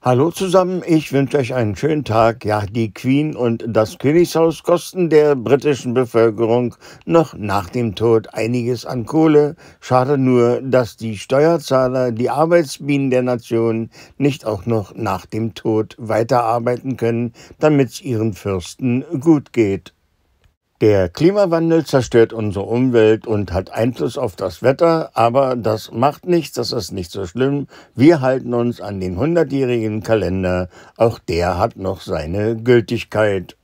Hallo zusammen, ich wünsche euch einen schönen Tag. Ja, die Queen und das Königshaus kosten der britischen Bevölkerung noch nach dem Tod einiges an Kohle. Schade nur, dass die Steuerzahler, die Arbeitsbienen der Nation, nicht auch noch nach dem Tod weiterarbeiten können, damit es ihren Fürsten gut geht. Der Klimawandel zerstört unsere Umwelt und hat Einfluss auf das Wetter, aber das macht nichts, das ist nicht so schlimm. Wir halten uns an den hundertjährigen Kalender, auch der hat noch seine Gültigkeit.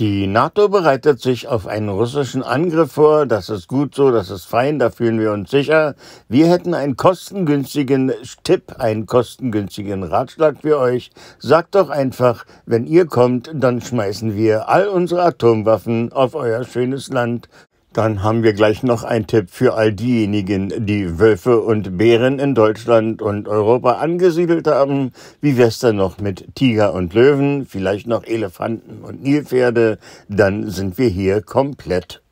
Die NATO bereitet sich auf einen russischen Angriff vor. Das ist gut so, das ist fein, da fühlen wir uns sicher. Wir hätten einen kostengünstigen Tipp, einen kostengünstigen Ratschlag für euch. Sagt doch einfach, wenn ihr kommt, dann schmeißen wir all unsere Atomwaffen auf euer schönes Land. Dann haben wir gleich noch einen Tipp für all diejenigen, die Wölfe und Bären in Deutschland und Europa angesiedelt haben, wie wär's dann noch mit Tiger und Löwen, vielleicht noch Elefanten und Nilpferde, dann sind wir hier komplett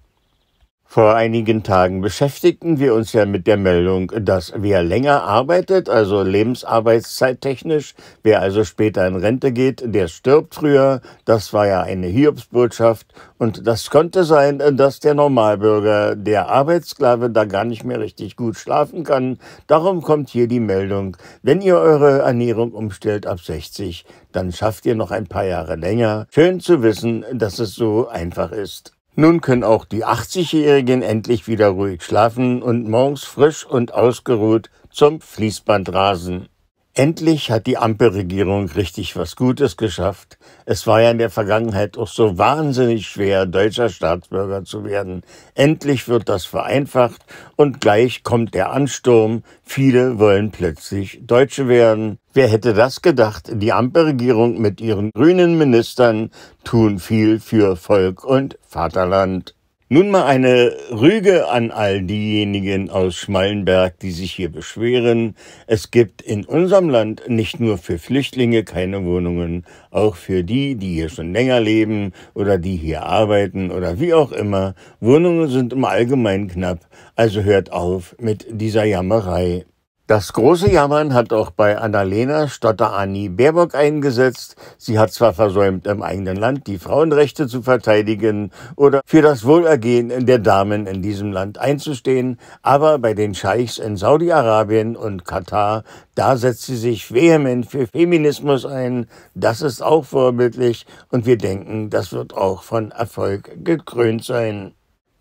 vor einigen Tagen beschäftigten wir uns ja mit der Meldung, dass wer länger arbeitet, also lebensarbeitszeittechnisch, wer also später in Rente geht, der stirbt früher. Das war ja eine Hiobsbotschaft. Und das konnte sein, dass der Normalbürger, der Arbeitssklave, da gar nicht mehr richtig gut schlafen kann. Darum kommt hier die Meldung, wenn ihr eure Ernährung umstellt ab 60, dann schafft ihr noch ein paar Jahre länger. Schön zu wissen, dass es so einfach ist. Nun können auch die 80-Jährigen endlich wieder ruhig schlafen und morgens frisch und ausgeruht zum Fließband rasen. Endlich hat die Ampelregierung richtig was Gutes geschafft. Es war ja in der Vergangenheit auch so wahnsinnig schwer, deutscher Staatsbürger zu werden. Endlich wird das vereinfacht und gleich kommt der Ansturm. Viele wollen plötzlich Deutsche werden. Wer hätte das gedacht? Die Ampelregierung mit ihren grünen Ministern tun viel für Volk und Vaterland. Nun mal eine Rüge an all diejenigen aus Schmallenberg, die sich hier beschweren. Es gibt in unserem Land nicht nur für Flüchtlinge keine Wohnungen, auch für die, die hier schon länger leben oder die hier arbeiten oder wie auch immer. Wohnungen sind im Allgemeinen knapp, also hört auf mit dieser Jammerei. Das große Jammern hat auch bei Annalena Stotter Anni Baerbock eingesetzt. Sie hat zwar versäumt, im eigenen Land die Frauenrechte zu verteidigen oder für das Wohlergehen der Damen in diesem Land einzustehen, aber bei den Scheichs in Saudi-Arabien und Katar, da setzt sie sich vehement für Feminismus ein. Das ist auch vorbildlich und wir denken, das wird auch von Erfolg gekrönt sein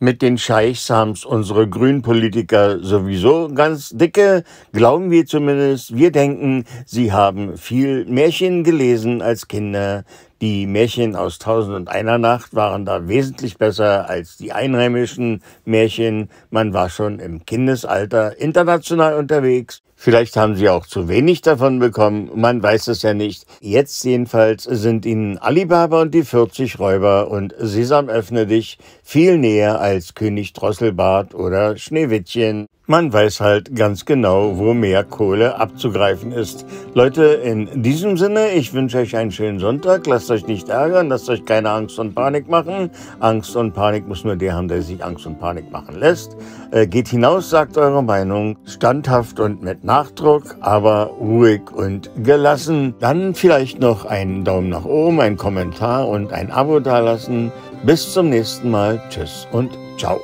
mit den Scheichs haben es unsere Grünpolitiker sowieso ganz dicke, glauben wir zumindest. Wir denken, sie haben viel Märchen gelesen als Kinder. Die Märchen aus Tausend und einer Nacht waren da wesentlich besser als die einheimischen Märchen. Man war schon im Kindesalter international unterwegs. Vielleicht haben sie auch zu wenig davon bekommen, man weiß es ja nicht. Jetzt jedenfalls sind ihnen Alibaba und die 40 Räuber und Sesam öffne dich viel näher als König Drosselbart oder Schneewittchen. Man weiß halt ganz genau, wo mehr Kohle abzugreifen ist. Leute, in diesem Sinne, ich wünsche euch einen schönen Sonntag. Lasst euch nicht ärgern, lasst euch keine Angst und Panik machen. Angst und Panik muss nur der haben, der sich Angst und Panik machen lässt. Äh, geht hinaus, sagt eure Meinung, standhaft und mit Nachdruck, aber ruhig und gelassen. Dann vielleicht noch einen Daumen nach oben, einen Kommentar und ein Abo dalassen. Bis zum nächsten Mal. Tschüss und ciao.